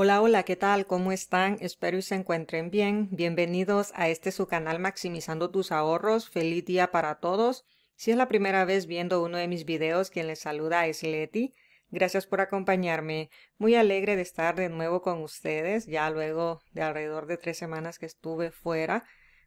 Hola, hola, ¿qué tal? ¿Cómo están? Espero que se encuentren bien. Bienvenidos a este su canal Maximizando tus ahorros. Feliz día para todos. Si es la primera vez viendo uno de mis videos, quien les saluda es Leti. Gracias por acompañarme. Muy alegre de estar de nuevo con ustedes, ya luego de alrededor de tres semanas que estuve fuera.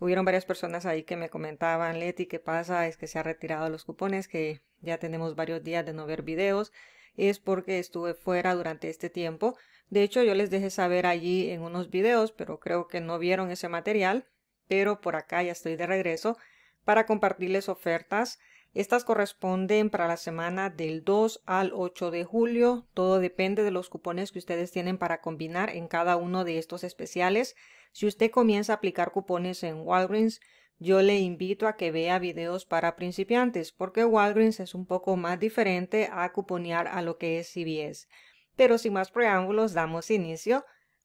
Hubieron varias personas ahí que me comentaban, Leti, ¿qué pasa? Es que se ha retirado los cupones, que ya tenemos varios días de no ver videos es porque estuve fuera durante este tiempo. De hecho, yo les dejé saber allí en unos videos, pero creo que no vieron ese material, pero por acá ya estoy de regreso para compartirles ofertas. Estas corresponden para la semana del 2 al 8 de julio. Todo depende de los cupones que ustedes tienen para combinar en cada uno de estos especiales. Si usted comienza a aplicar cupones en Walgreens, yo le invito a que vea videos para principiantes porque Walgreens es un poco más diferente a cuponear a lo que es CBS. Pero sin más preámbulos, damos inicio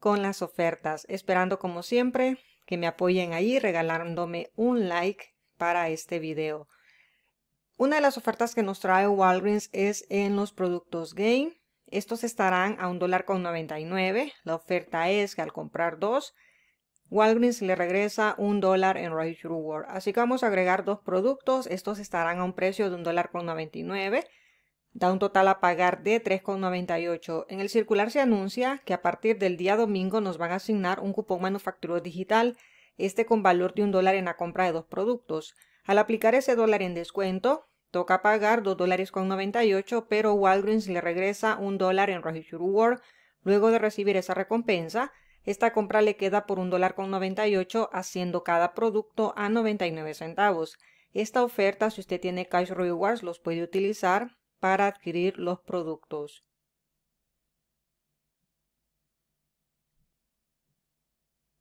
con las ofertas, esperando como siempre que me apoyen ahí regalándome un like para este video. Una de las ofertas que nos trae Walgreens es en los productos Game. Estos estarán a $1.99. La oferta es que al comprar dos Walgreens le regresa un dólar en Roy Reward. Así que vamos a agregar dos productos. Estos estarán a un precio de un dólar con 99. Da un total a pagar de 3,98. En el circular se anuncia que a partir del día domingo nos van a asignar un cupón manufacturero digital, este con valor de un dólar en la compra de dos productos. Al aplicar ese dólar en descuento, toca pagar dos dólares con 98, pero Walgreens le regresa un dólar en Roy Reward luego de recibir esa recompensa. Esta compra le queda por un dólar con haciendo cada producto a 99 centavos. Esta oferta, si usted tiene Cash Rewards, los puede utilizar para adquirir los productos.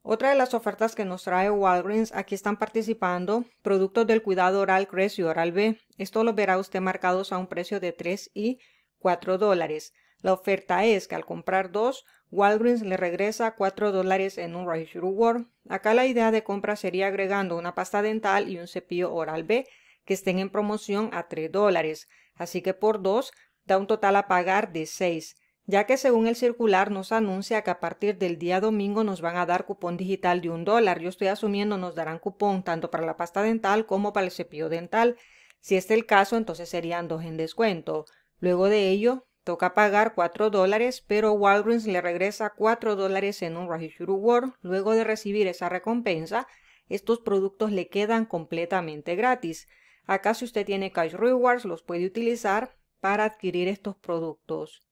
Otra de las ofertas que nos trae Walgreens, aquí están participando productos del cuidado oral Cres y Oral B. Esto lo verá usted marcados a un precio de 3 y 4 dólares. La oferta es que al comprar dos, Walgreens le regresa 4 dólares en un Rice Reward. Acá la idea de compra sería agregando una pasta dental y un cepillo oral B que estén en promoción a 3 dólares, así que por dos da un total a pagar de 6, ya que según el circular nos anuncia que a partir del día domingo nos van a dar cupón digital de un dólar. Yo estoy asumiendo nos darán cupón tanto para la pasta dental como para el cepillo dental. Si este es el caso, entonces serían dos en descuento. Luego de ello, Toca pagar 4 dólares, pero Walgreens le regresa 4 dólares en un Reward. Reward. Luego de recibir esa recompensa, estos productos le quedan completamente gratis. Acá si usted tiene Cash Rewards, los puede utilizar para adquirir estos productos.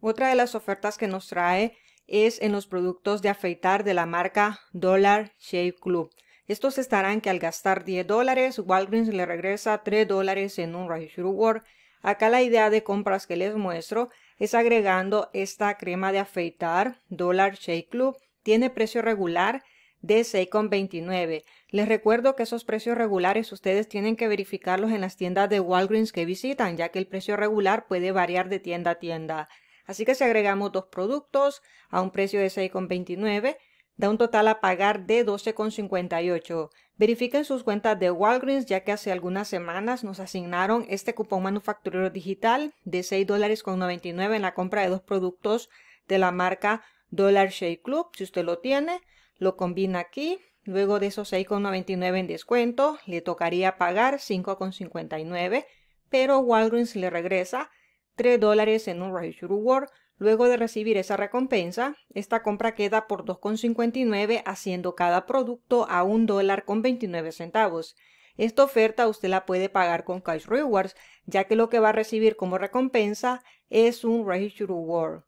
Otra de las ofertas que nos trae es en los productos de afeitar de la marca Dollar Shave Club. Estos estarán que al gastar 10 dólares, Walgreens le regresa 3 dólares en un Rice Reward. Acá la idea de compras que les muestro es agregando esta crema de afeitar Dollar Shake Club. Tiene precio regular de 6,29. Les recuerdo que esos precios regulares ustedes tienen que verificarlos en las tiendas de Walgreens que visitan, ya que el precio regular puede variar de tienda a tienda. Así que si agregamos dos productos a un precio de 6,29, da un total a pagar de 12,58. Verifiquen sus cuentas de Walgreens ya que hace algunas semanas nos asignaron este cupón manufacturero digital de $6.99 en la compra de dos productos de la marca Dollar Shave Club. Si usted lo tiene, lo combina aquí. Luego de esos 6,99 en descuento, le tocaría pagar 5,59, pero Walgreens le regresa 3 dólares en un Reward Luego de recibir esa recompensa, esta compra queda por 2,59 haciendo cada producto a un dólar con 29 centavos. Esta oferta usted la puede pagar con Cash Rewards, ya que lo que va a recibir como recompensa es un registro Reward.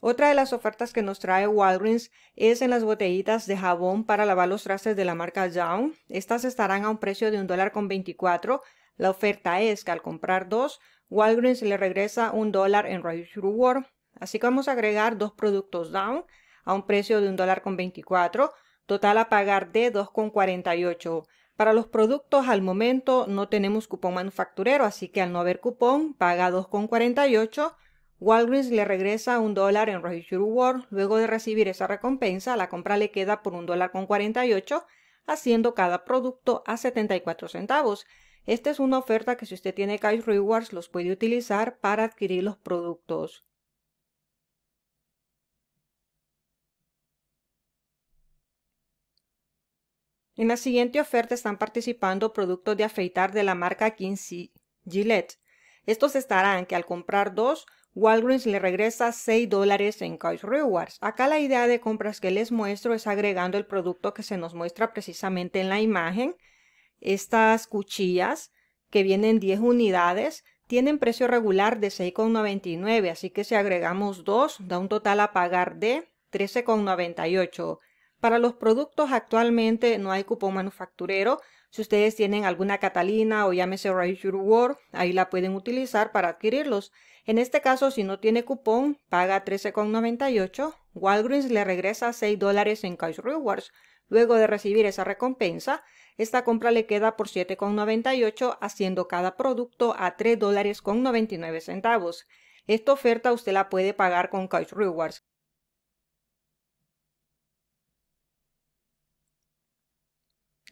Otra de las ofertas que nos trae Walgreens es en las botellitas de jabón para lavar los trastes de la marca Down. Estas estarán a un precio de un dólar con La oferta es que al comprar dos, Walgreens le regresa un dólar en Royal Reward. Así que vamos a agregar dos productos Down a un precio de un dólar con total a pagar de 2,48. Para los productos al momento no tenemos cupón manufacturero, así que al no haber cupón paga 2,48 Walgreens le regresa un dólar en Rewards, Reward. Luego de recibir esa recompensa, la compra le queda por un dólar con 48, haciendo cada producto a 74 centavos. Esta es una oferta que si usted tiene Cash Rewards los puede utilizar para adquirir los productos. En la siguiente oferta están participando productos de afeitar de la marca Kinsey Gillette. Estos estarán que al comprar dos Walgreens le regresa 6 dólares en Couch Rewards. Acá la idea de compras que les muestro es agregando el producto que se nos muestra precisamente en la imagen. Estas cuchillas que vienen 10 unidades tienen precio regular de 6,99, así que si agregamos dos da un total a pagar de 13,98. Para los productos actualmente no hay cupón manufacturero, si ustedes tienen alguna Catalina o llámese Raise Your ahí la pueden utilizar para adquirirlos. En este caso, si no tiene cupón, paga $13,98. Walgreens le regresa $6 dólares en Cash Rewards. Luego de recibir esa recompensa, esta compra le queda por $7,98, haciendo cada producto a $3,99. Esta oferta usted la puede pagar con Cash Rewards.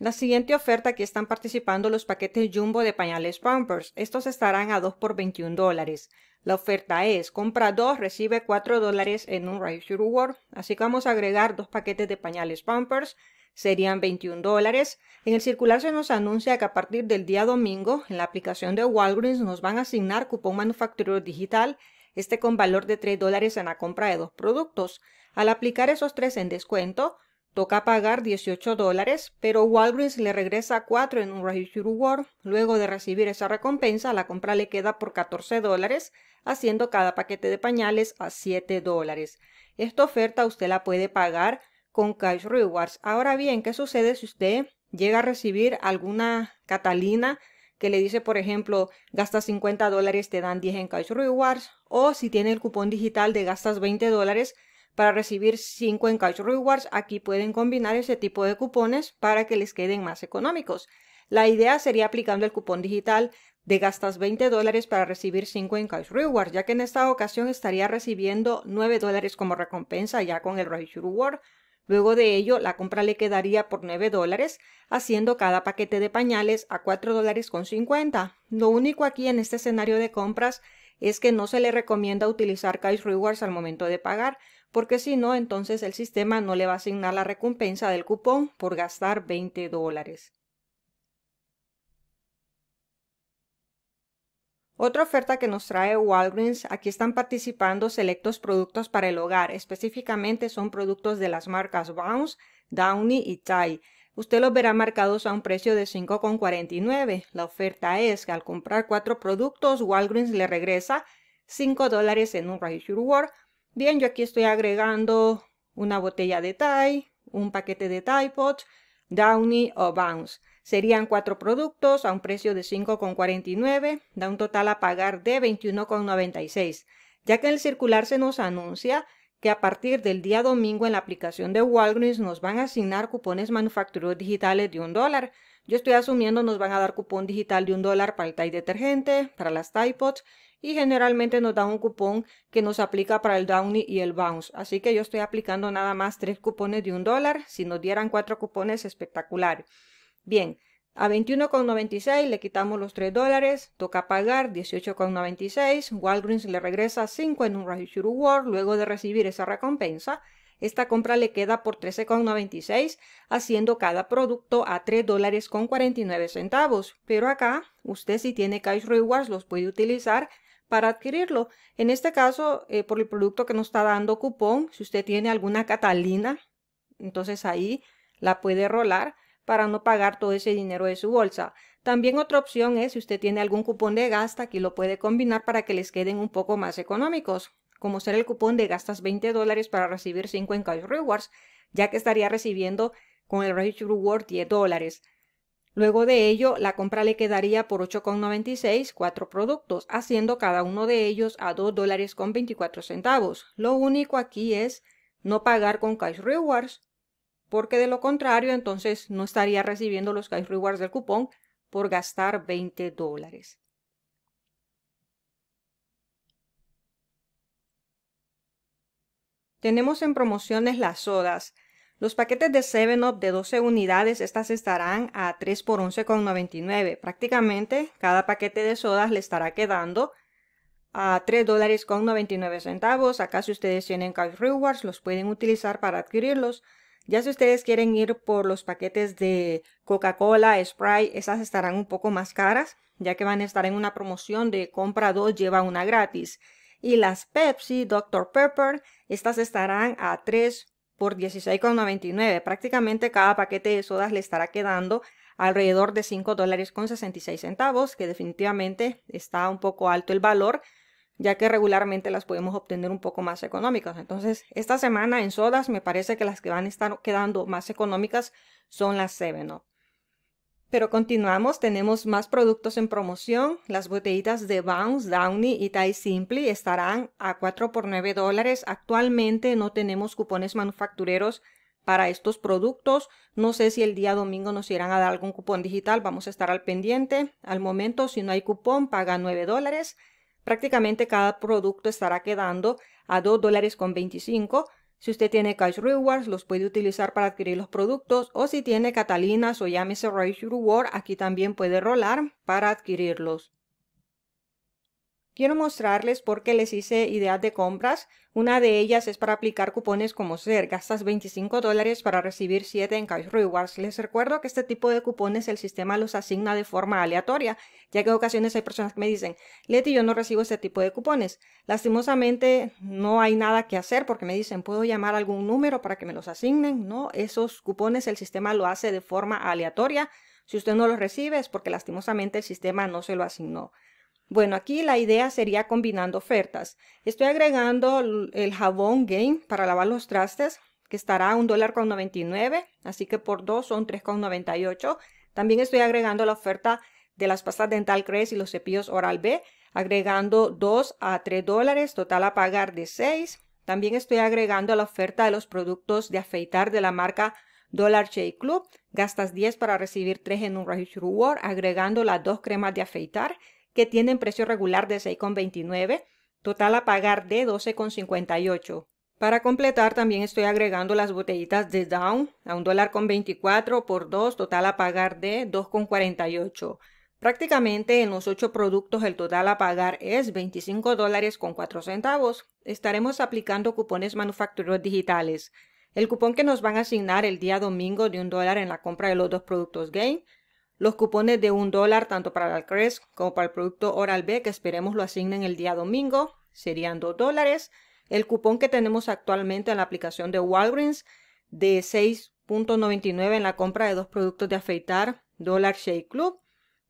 La siguiente oferta que están participando los paquetes Jumbo de pañales Pampers. Estos estarán a 2 por 21 dólares. La oferta es, compra 2, recibe 4 dólares en un Reward. Así que vamos a agregar dos paquetes de pañales Pampers, serían 21 dólares. En el circular se nos anuncia que a partir del día domingo, en la aplicación de Walgreens nos van a asignar cupón manufacturero digital, este con valor de 3 dólares en la compra de dos productos. Al aplicar esos tres en descuento, Toca pagar 18 dólares, pero Walgreens le regresa 4 en un Rewards. Reward. Luego de recibir esa recompensa, la compra le queda por 14 dólares, haciendo cada paquete de pañales a 7 dólares. Esta oferta usted la puede pagar con Cash Rewards. Ahora bien, ¿qué sucede si usted llega a recibir alguna Catalina que le dice, por ejemplo, gastas 50 dólares, te dan 10 en Cash Rewards? O si tiene el cupón digital de gastas 20 dólares, para recibir 5 en Cash Rewards. Aquí pueden combinar ese tipo de cupones para que les queden más económicos. La idea sería aplicando el cupón digital de gastas 20 dólares para recibir 5 en Cash Rewards, ya que en esta ocasión estaría recibiendo 9 dólares como recompensa ya con el Rage Reward. Luego de ello, la compra le quedaría por 9 dólares, haciendo cada paquete de pañales a 4 dólares con 50. Lo único aquí en este escenario de compras es que no se le recomienda utilizar Cash Rewards al momento de pagar, porque si no, entonces el sistema no le va a asignar la recompensa del cupón por gastar 20 dólares. Otra oferta que nos trae Walgreens, aquí están participando selectos productos para el hogar, específicamente son productos de las marcas Bounce, Downy y Tide. Usted los verá marcados a un precio de 5,49. La oferta es que al comprar cuatro productos, Walgreens le regresa 5 dólares en un Reward Bien, yo aquí estoy agregando una botella de Tide, un paquete de Tide Pods, Downy o Bounce. Serían cuatro productos a un precio de 5,49, da un total a pagar de 21,96, ya que en el circular se nos anuncia que a partir del día domingo en la aplicación de Walgreens nos van a asignar cupones manufactureros digitales de un dólar. Yo estoy asumiendo nos van a dar cupón digital de un dólar para el Tide detergente, para las Tide Pods y generalmente nos da un cupón que nos aplica para el Downy y el Bounce. Así que yo estoy aplicando nada más tres cupones de un dólar. Si nos dieran cuatro cupones, espectacular. Bien, a 21,96 le quitamos los 3 dólares, toca pagar 18,96. Walgreens le regresa 5 en un ratio reward luego de recibir esa recompensa. Esta compra le queda por 13,96, haciendo cada producto a 3 dólares con 49 centavos. Pero acá, usted si tiene Cash Rewards los puede utilizar para adquirirlo. En este caso, eh, por el producto que nos está dando cupón, si usted tiene alguna Catalina, entonces ahí la puede rolar para no pagar todo ese dinero de su bolsa. También otra opción es si usted tiene algún cupón de gasta, aquí lo puede combinar para que les queden un poco más económicos, como ser el cupón de gastas 20 dólares para recibir 5 en Cash Rewards, ya que estaría recibiendo con el Rage Reward 10 dólares. Luego de ello, la compra le quedaría por 8,96 cuatro productos, haciendo cada uno de ellos a 2 dólares con 24 centavos. Lo único aquí es no pagar con Cash Rewards, porque de lo contrario entonces no estaría recibiendo los Cash Rewards del cupón por gastar 20 dólares. Tenemos en promociones las sodas. Los paquetes de 7-Up de 12 unidades, estas estarán a 3 por 11,99. Prácticamente cada paquete de sodas le estará quedando a 3 dólares con 99 centavos. Acá si ustedes tienen Cash Rewards los pueden utilizar para adquirirlos. Ya si ustedes quieren ir por los paquetes de Coca-Cola, Sprite, esas estarán un poco más caras, ya que van a estar en una promoción de compra 2 lleva una gratis. Y las Pepsi, Dr. Pepper, estas estarán a 3 por 16,99. Prácticamente cada paquete de sodas le estará quedando alrededor de 5 dólares con 66 centavos, que definitivamente está un poco alto el valor, ya que regularmente las podemos obtener un poco más económicas. Entonces, esta semana en sodas me parece que las que van a estar quedando más económicas son las 7 pero continuamos, tenemos más productos en promoción. Las botellitas de Bounce, Downy y Thai Simply estarán a 4 por 9 dólares. Actualmente no tenemos cupones manufactureros para estos productos. No sé si el día domingo nos irán a dar algún cupón digital, vamos a estar al pendiente. Al momento, si no hay cupón, paga 9 dólares. Prácticamente cada producto estará quedando a 2 dólares con 25 si usted tiene Cash Rewards, los puede utilizar para adquirir los productos o si tiene Catalinas o llámese Rage Reward, aquí también puede rolar para adquirirlos. Quiero mostrarles por qué les hice ideas de compras. Una de ellas es para aplicar cupones como SER. Gastas 25 dólares para recibir 7 en Cash Rewards. Les recuerdo que este tipo de cupones el sistema los asigna de forma aleatoria, ya que en ocasiones hay personas que me dicen, Leti, yo no recibo este tipo de cupones. Lastimosamente no hay nada que hacer porque me dicen, ¿puedo llamar algún número para que me los asignen? No, esos cupones el sistema lo hace de forma aleatoria. Si usted no los recibe es porque lastimosamente el sistema no se lo asignó. Bueno, aquí la idea sería combinando ofertas. Estoy agregando el jabón Gain para lavar los trastes, que estará a $1.99, así que por dos son 3.98. También estoy agregando la oferta de las pastas dental Crest y los cepillos Oral B, agregando 2 a 3 dólares, total a pagar de 6. También estoy agregando la oferta de los productos de afeitar de la marca Dollar Shave Club. Gastas 10 para recibir 3 en un Reward, agregando las dos cremas de afeitar que tienen precio regular de 6,29, total a pagar de 12,58. Para completar también estoy agregando las botellitas de Down a un dólar con 24 por 2, total a pagar de 2,48. Prácticamente en los 8 productos el total a pagar es 25 dólares con centavos. Estaremos aplicando cupones manufactureros digitales. El cupón que nos van a asignar el día domingo de un dólar en la compra de los dos productos Game los cupones de un dólar tanto para la CRES como para el producto Oral B que esperemos lo asignen el día domingo serían dos dólares. El cupón que tenemos actualmente en la aplicación de Walgreens de 6.99 en la compra de dos productos de afeitar Dollar Shave Club.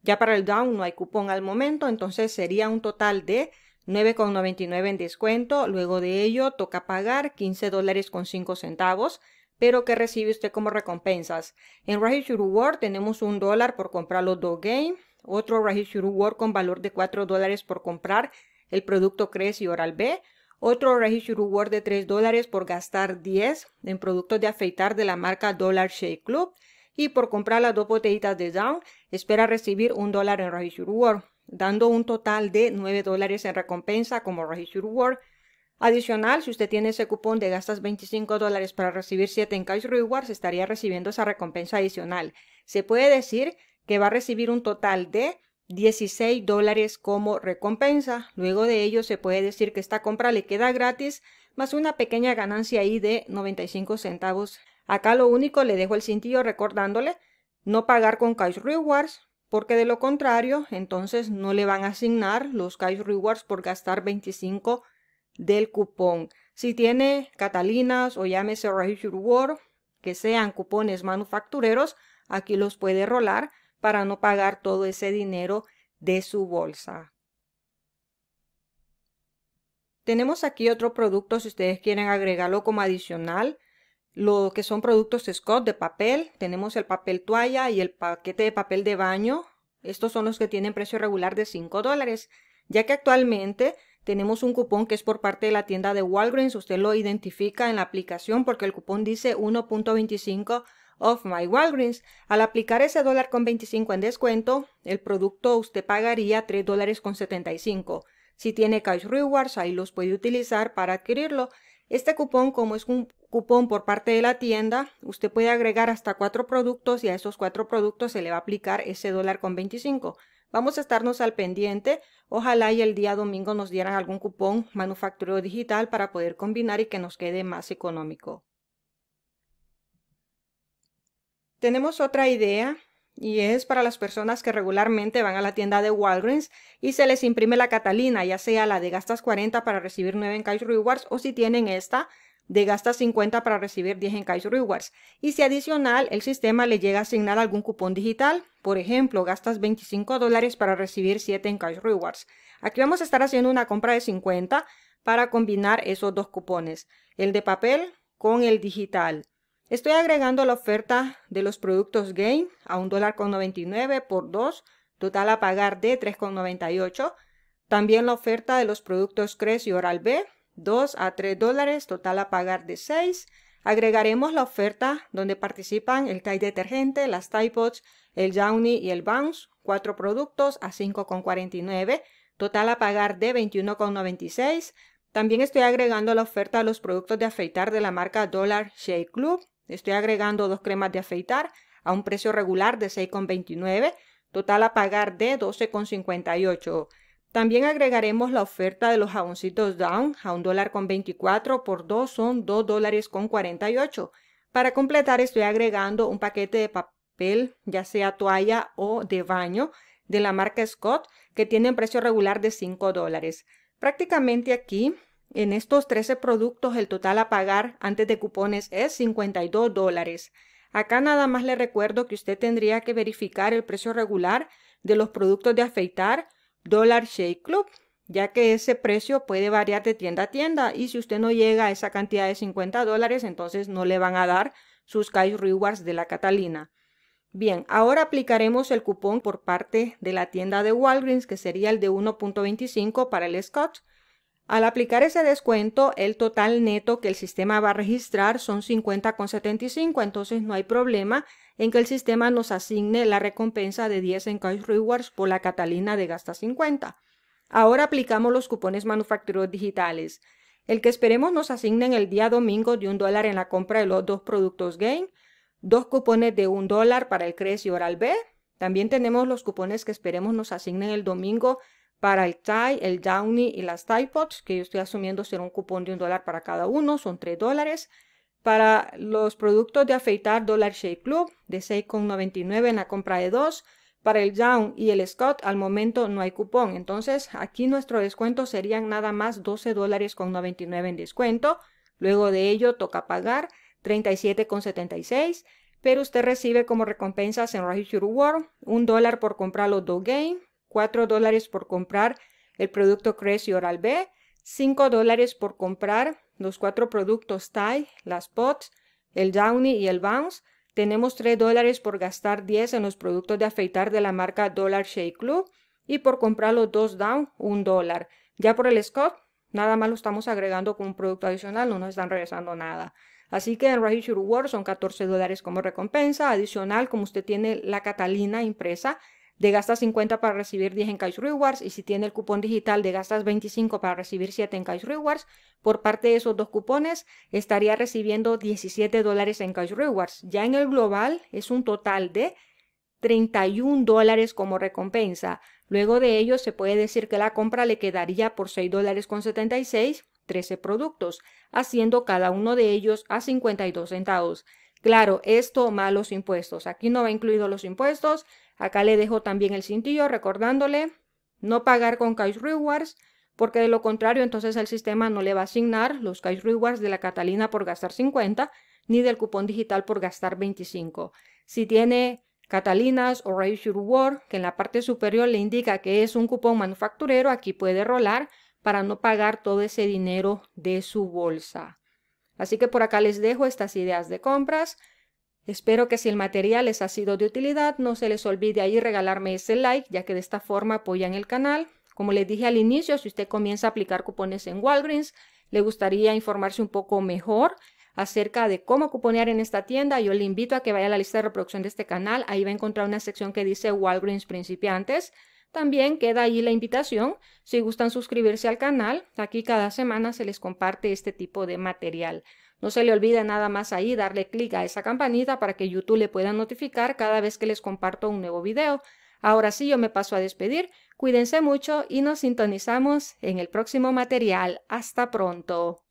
Ya para el down no hay cupón al momento, entonces sería un total de 9,99 en descuento. Luego de ello toca pagar 15 dólares con cinco centavos pero que recibe usted como recompensas. En Registry Reward tenemos un dólar por comprar los Game, otro Registry Reward con valor de 4 dólares por comprar el producto Cres y Oral B, otro Registro Reward de 3 dólares por gastar 10 en productos de afeitar de la marca Dollar Shave Club y por comprar las dos botellitas de Down espera recibir un dólar en Registry Reward, dando un total de 9 dólares en recompensa como Registry Reward Adicional, si usted tiene ese cupón de gastas 25 dólares para recibir 7 en Cash Rewards, estaría recibiendo esa recompensa adicional. Se puede decir que va a recibir un total de 16 dólares como recompensa. Luego de ello, se puede decir que esta compra le queda gratis, más una pequeña ganancia ahí de 95 centavos. Acá lo único le dejo el cintillo recordándole no pagar con Cash Rewards, porque de lo contrario, entonces no le van a asignar los Cash Rewards por gastar 25 del cupón. Si tiene Catalinas o llámese Regiur War, que sean cupones manufactureros, aquí los puede rolar para no pagar todo ese dinero de su bolsa. Tenemos aquí otro producto si ustedes quieren agregarlo como adicional. Lo que son productos Scott de papel. Tenemos el papel toalla y el paquete de papel de baño. Estos son los que tienen precio regular de 5 dólares, ya que actualmente tenemos un cupón que es por parte de la tienda de Walgreens. Usted lo identifica en la aplicación porque el cupón dice 1.25 of my Walgreens. Al aplicar ese dólar con 25 en descuento, el producto usted pagaría 3 dólares con 75. Si tiene cash rewards, ahí los puede utilizar para adquirirlo. Este cupón, como es un cupón por parte de la tienda, usted puede agregar hasta cuatro productos y a esos cuatro productos se le va a aplicar ese dólar con 25. Vamos a estarnos al pendiente. Ojalá y el día domingo nos dieran algún cupón manufacturero digital para poder combinar y que nos quede más económico. Tenemos otra idea y es para las personas que regularmente van a la tienda de Walgreens y se les imprime la Catalina, ya sea la de gastas 40 para recibir 9 en cash rewards o si tienen esta, de gasta 50 para recibir 10 en Cash Rewards. Y si adicional el sistema le llega a asignar algún cupón digital, por ejemplo, gastas 25 dólares para recibir 7 en Cash Rewards. Aquí vamos a estar haciendo una compra de 50 para combinar esos dos cupones, el de papel con el digital. Estoy agregando la oferta de los productos Game a $1.99 por 2, total a pagar de 3.98. También la oferta de los productos Cres y Oral B 2 a 3 dólares, total a pagar de 6. Agregaremos la oferta donde participan el Tide detergente, las Tide Pods, el Downy y el Bounce, 4 productos a 5,49, total a pagar de 21,96. También estoy agregando la oferta a los productos de afeitar de la marca Dollar Shave Club. Estoy agregando dos cremas de afeitar a un precio regular de 6,29, total a pagar de 12,58. También agregaremos la oferta de los jaboncitos Down a un dólar con por 2 son $2.48. dólares con Para completar estoy agregando un paquete de papel, ya sea toalla o de baño, de la marca Scott, que tiene un precio regular de 5 dólares. Prácticamente aquí, en estos 13 productos, el total a pagar antes de cupones es 52 dólares. Acá nada más le recuerdo que usted tendría que verificar el precio regular de los productos de afeitar, Dollar Shake Club, ya que ese precio puede variar de tienda a tienda y si usted no llega a esa cantidad de 50 dólares, entonces no le van a dar sus Cash Rewards de la Catalina. Bien, ahora aplicaremos el cupón por parte de la tienda de Walgreens, que sería el de 1.25 para el Scott al aplicar ese descuento, el total neto que el sistema va a registrar son 50,75, entonces no hay problema en que el sistema nos asigne la recompensa de 10 en Cash Rewards por la Catalina de Gasta 50. Ahora aplicamos los cupones manufactureros digitales. El que esperemos nos asignen el día domingo de un dólar en la compra de los dos productos Gain, dos cupones de un dólar para el CRES y Oral B. También tenemos los cupones que esperemos nos asignen el domingo para el Thai, el Downy y las Thai Pots, que yo estoy asumiendo ser un cupón de un dólar para cada uno, son tres dólares. Para los productos de afeitar Dollar Shave Club, de 6,99 en la compra de dos. Para el Down y el Scott, al momento no hay cupón. Entonces, aquí nuestro descuento serían nada más 12 dólares con 99 en descuento. Luego de ello, toca pagar 37,76. Pero usted recibe como recompensas en Rahichuru World un dólar por comprar los game. 4 dólares por comprar el producto Crest y Oral B, 5 dólares por comprar los cuatro productos Thai, las Pots, el Downy y el Bounce. Tenemos 3 dólares por gastar 10 en los productos de afeitar de la marca Dollar Shave Club y por comprar los dos Down, 1 dólar. Ya por el Scott, nada más lo estamos agregando con un producto adicional, no nos están regresando nada. Así que en Rahish Reward son 14 dólares como recompensa. Adicional, como usted tiene la Catalina impresa, de gastas 50 para recibir 10 en Cash Rewards y si tiene el cupón digital de gastas 25 para recibir 7 en Cash Rewards, por parte de esos dos cupones estaría recibiendo 17 dólares en Cash Rewards. Ya en el global es un total de 31 dólares como recompensa. Luego de ello se puede decir que la compra le quedaría por 6 dólares con 76, 13 productos, haciendo cada uno de ellos a 52 centavos. Claro, esto más los impuestos. Aquí no va incluido los impuestos. Acá le dejo también el cintillo recordándole no pagar con cash rewards, porque de lo contrario entonces el sistema no le va a asignar los cash rewards de la Catalina por gastar 50 ni del cupón digital por gastar 25. Si tiene Catalinas o Raise Reward, que en la parte superior le indica que es un cupón manufacturero, aquí puede rolar para no pagar todo ese dinero de su bolsa. Así que por acá les dejo estas ideas de compras. Espero que si el material les ha sido de utilidad, no se les olvide ahí regalarme ese like, ya que de esta forma apoyan el canal. Como les dije al inicio, si usted comienza a aplicar cupones en Walgreens, le gustaría informarse un poco mejor acerca de cómo cuponear en esta tienda, yo le invito a que vaya a la lista de reproducción de este canal. Ahí va a encontrar una sección que dice Walgreens principiantes. También queda ahí la invitación, si gustan suscribirse al canal, aquí cada semana se les comparte este tipo de material. No se le olvide nada más ahí darle clic a esa campanita para que YouTube le pueda notificar cada vez que les comparto un nuevo video. Ahora sí, yo me paso a despedir, cuídense mucho y nos sintonizamos en el próximo material. Hasta pronto.